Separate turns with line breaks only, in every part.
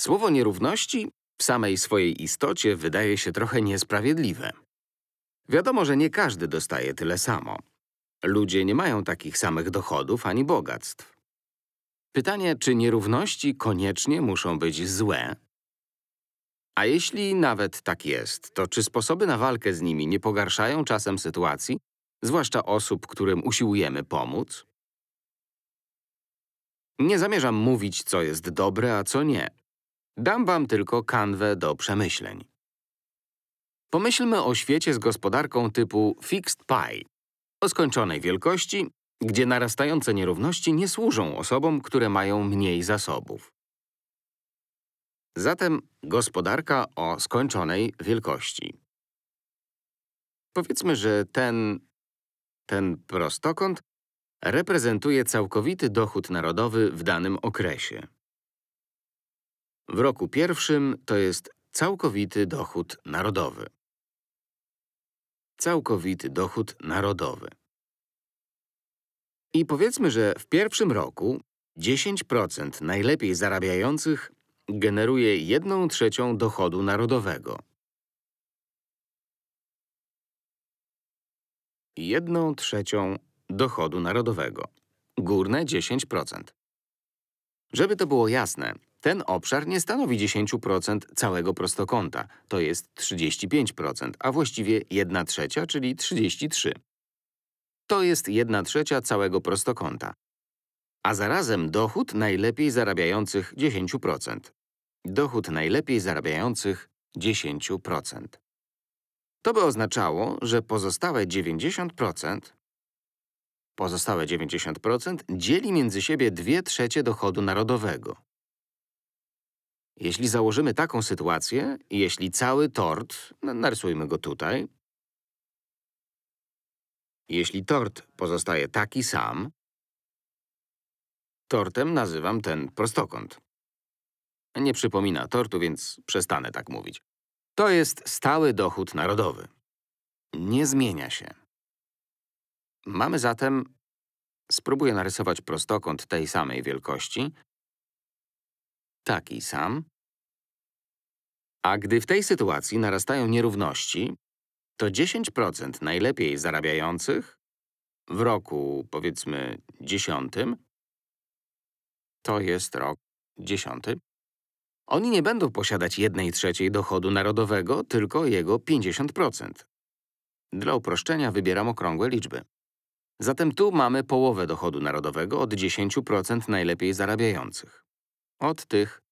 Słowo nierówności w samej swojej istocie wydaje się trochę niesprawiedliwe. Wiadomo, że nie każdy dostaje tyle samo. Ludzie nie mają takich samych dochodów ani bogactw. Pytanie, czy nierówności koniecznie muszą być złe? A jeśli nawet tak jest, to czy sposoby na walkę z nimi nie pogarszają czasem sytuacji, zwłaszcza osób, którym usiłujemy pomóc? Nie zamierzam mówić, co jest dobre, a co nie. Dam wam tylko kanwę do przemyśleń. Pomyślmy o świecie z gospodarką typu fixed pie, o skończonej wielkości, gdzie narastające nierówności nie służą osobom, które mają mniej zasobów. Zatem gospodarka o skończonej wielkości. Powiedzmy, że ten… ten prostokąt reprezentuje całkowity dochód narodowy w danym okresie. W roku pierwszym to jest całkowity dochód narodowy. Całkowity dochód narodowy. I powiedzmy, że w pierwszym roku 10% najlepiej zarabiających generuje 1 trzecią dochodu narodowego. 1 trzecią dochodu narodowego. Górne 10%. Żeby to było jasne, ten obszar nie stanowi 10% całego prostokąta, to jest 35%, a właściwie 1 trzecia, czyli 33. To jest 1 trzecia całego prostokąta. A zarazem dochód najlepiej zarabiających 10%. Dochód najlepiej zarabiających 10%. To by oznaczało, że pozostałe 90% pozostałe 90% dzieli między siebie 2 trzecie dochodu narodowego. Jeśli założymy taką sytuację, jeśli cały tort, narysujmy go tutaj, jeśli tort pozostaje taki sam, tortem nazywam ten prostokąt. Nie przypomina tortu, więc przestanę tak mówić. To jest stały dochód narodowy. Nie zmienia się. Mamy zatem… Spróbuję narysować prostokąt tej samej wielkości, taki sam. A gdy w tej sytuacji narastają nierówności, to 10% najlepiej zarabiających w roku, powiedzmy, dziesiątym, to jest rok dziesiąty, oni nie będą posiadać jednej trzeciej dochodu narodowego, tylko jego 50%. Dla uproszczenia wybieram okrągłe liczby. Zatem tu mamy połowę dochodu narodowego od 10% najlepiej zarabiających od tych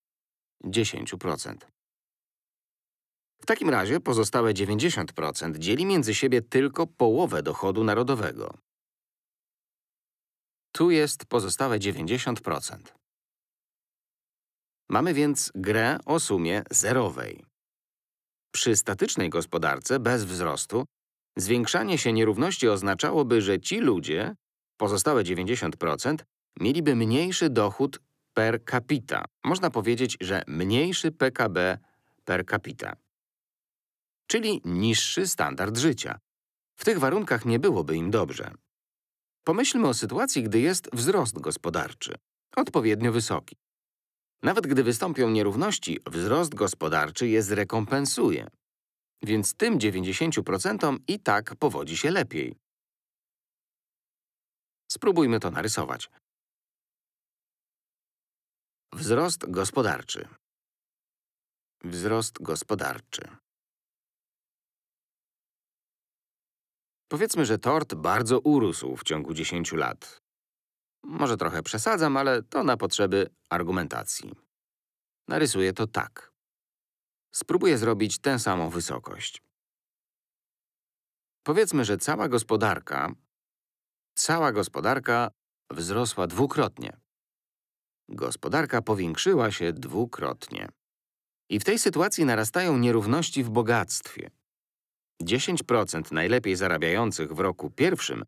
10%. W takim razie pozostałe 90% dzieli między siebie tylko połowę dochodu narodowego. Tu jest pozostałe 90%. Mamy więc grę o sumie zerowej. Przy statycznej gospodarce bez wzrostu zwiększanie się nierówności oznaczałoby, że ci ludzie, pozostałe 90%, mieliby mniejszy dochód per capita. Można powiedzieć, że mniejszy PKB per capita. Czyli niższy standard życia. W tych warunkach nie byłoby im dobrze. Pomyślmy o sytuacji, gdy jest wzrost gospodarczy, odpowiednio wysoki. Nawet gdy wystąpią nierówności, wzrost gospodarczy je zrekompensuje. Więc tym 90% i tak powodzi się lepiej. Spróbujmy to narysować. Wzrost gospodarczy. Wzrost gospodarczy. Powiedzmy, że tort bardzo urósł w ciągu 10 lat. Może trochę przesadzam, ale to na potrzeby argumentacji. Narysuję to tak. Spróbuję zrobić tę samą wysokość. Powiedzmy, że cała gospodarka, cała gospodarka wzrosła dwukrotnie. Gospodarka powiększyła się dwukrotnie. I w tej sytuacji narastają nierówności w bogactwie. 10% najlepiej zarabiających w roku pierwszym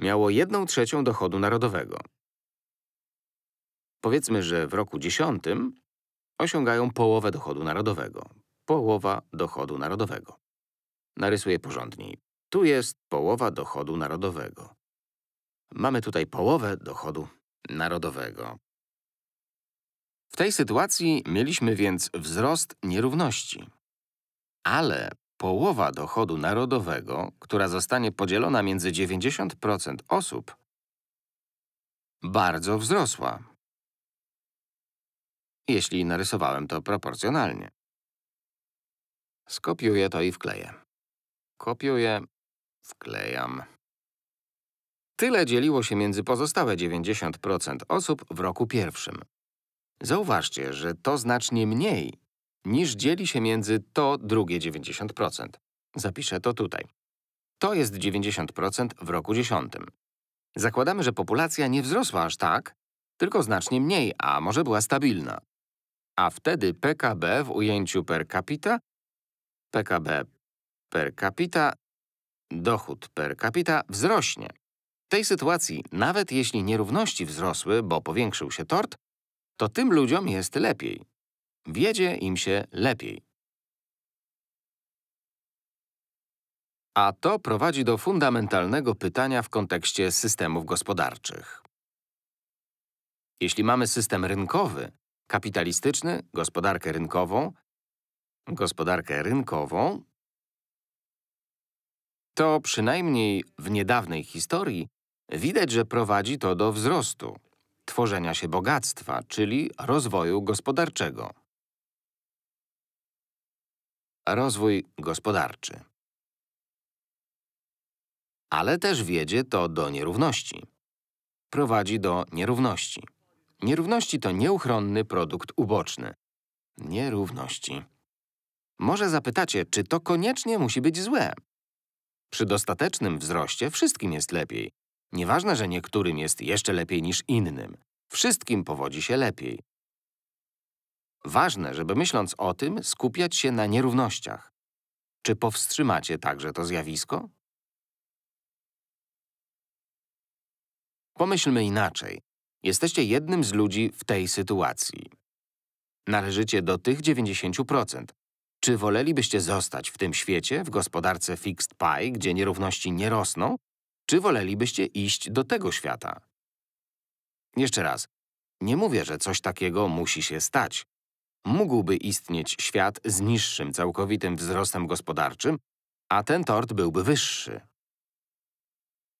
miało 1 trzecią dochodu narodowego. Powiedzmy, że w roku dziesiątym osiągają połowę dochodu narodowego. Połowa dochodu narodowego. Narysuję porządniej. Tu jest połowa dochodu narodowego. Mamy tutaj połowę dochodu narodowego. W tej sytuacji mieliśmy więc wzrost nierówności. Ale połowa dochodu narodowego, która zostanie podzielona między 90% osób, bardzo wzrosła. Jeśli narysowałem to proporcjonalnie. Skopiuję to i wkleję. Kopiuję, wklejam. Tyle dzieliło się między pozostałe 90% osób w roku pierwszym. Zauważcie, że to znacznie mniej niż dzieli się między to drugie 90%. Zapiszę to tutaj. To jest 90% w roku dziesiątym. Zakładamy, że populacja nie wzrosła aż tak, tylko znacznie mniej, a może była stabilna. A wtedy PKB w ujęciu per capita, PKB per capita, dochód per capita wzrośnie. W tej sytuacji, nawet jeśli nierówności wzrosły, bo powiększył się tort, to tym ludziom jest lepiej. Wiedzie im się lepiej. A to prowadzi do fundamentalnego pytania w kontekście systemów gospodarczych. Jeśli mamy system rynkowy, kapitalistyczny, gospodarkę rynkową, gospodarkę rynkową, to przynajmniej w niedawnej historii widać, że prowadzi to do wzrostu tworzenia się bogactwa, czyli rozwoju gospodarczego. Rozwój gospodarczy. Ale też wiedzie to do nierówności. Prowadzi do nierówności. Nierówności to nieuchronny produkt uboczny. Nierówności. Może zapytacie, czy to koniecznie musi być złe? Przy dostatecznym wzroście wszystkim jest lepiej. Nieważne, że niektórym jest jeszcze lepiej niż innym. Wszystkim powodzi się lepiej. Ważne, żeby myśląc o tym, skupiać się na nierównościach. Czy powstrzymacie także to zjawisko? Pomyślmy inaczej. Jesteście jednym z ludzi w tej sytuacji. Należycie do tych 90%. Czy wolelibyście zostać w tym świecie, w gospodarce fixed pie, gdzie nierówności nie rosną, czy wolelibyście iść do tego świata? Jeszcze raz. Nie mówię, że coś takiego musi się stać. Mógłby istnieć świat z niższym całkowitym wzrostem gospodarczym, a ten tort byłby wyższy.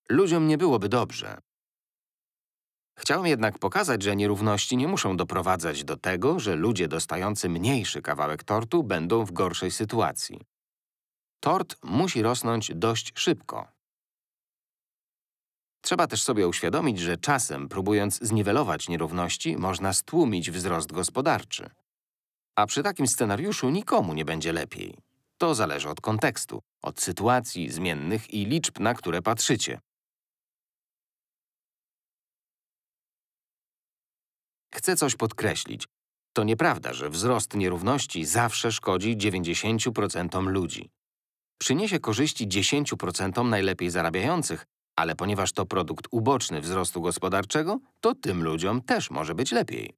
Ludziom nie byłoby dobrze. Chciałem jednak pokazać, że nierówności nie muszą doprowadzać do tego, że ludzie dostający mniejszy kawałek tortu będą w gorszej sytuacji. Tort musi rosnąć dość szybko. Trzeba też sobie uświadomić, że czasem, próbując zniwelować nierówności, można stłumić wzrost gospodarczy. A przy takim scenariuszu nikomu nie będzie lepiej. To zależy od kontekstu, od sytuacji zmiennych i liczb, na które patrzycie. Chcę coś podkreślić. To nieprawda, że wzrost nierówności zawsze szkodzi 90% ludzi. Przyniesie korzyści 10% najlepiej zarabiających, ale ponieważ to produkt uboczny wzrostu gospodarczego, to tym ludziom też może być lepiej.